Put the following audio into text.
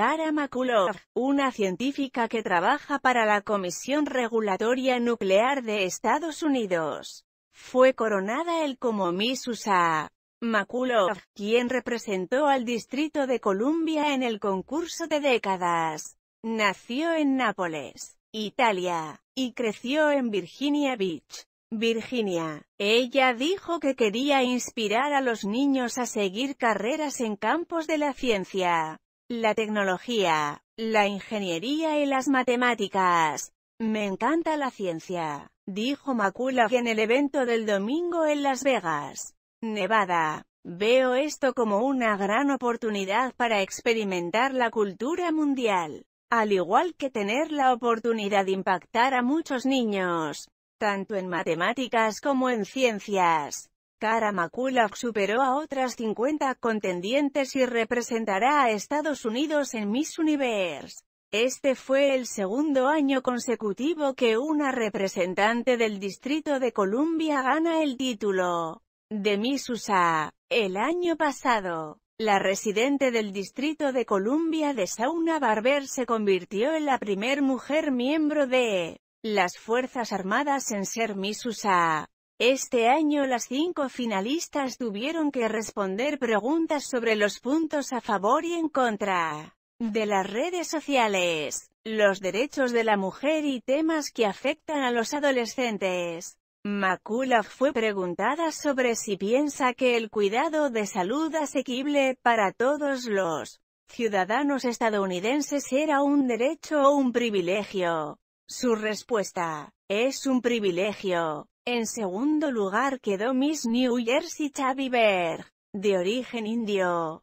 Tara Makulov, una científica que trabaja para la Comisión Regulatoria Nuclear de Estados Unidos. Fue coronada el como Miss USA. Makulov, quien representó al Distrito de Columbia en el concurso de décadas. Nació en Nápoles, Italia, y creció en Virginia Beach, Virginia. Ella dijo que quería inspirar a los niños a seguir carreras en campos de la ciencia la tecnología, la ingeniería y las matemáticas. Me encanta la ciencia, dijo Macula en el evento del domingo en Las Vegas, Nevada. Veo esto como una gran oportunidad para experimentar la cultura mundial, al igual que tener la oportunidad de impactar a muchos niños, tanto en matemáticas como en ciencias. McCulloch superó a otras 50 contendientes y representará a Estados Unidos en Miss Universe. Este fue el segundo año consecutivo que una representante del Distrito de Columbia gana el título de Miss USA. El año pasado, la residente del Distrito de Columbia de Sauna Barber se convirtió en la primer mujer miembro de las Fuerzas Armadas en ser Miss USA. Este año las cinco finalistas tuvieron que responder preguntas sobre los puntos a favor y en contra de las redes sociales, los derechos de la mujer y temas que afectan a los adolescentes. Makula fue preguntada sobre si piensa que el cuidado de salud asequible para todos los ciudadanos estadounidenses era un derecho o un privilegio. Su respuesta, es un privilegio. En segundo lugar quedó Miss New Jersey Chavi de origen indio.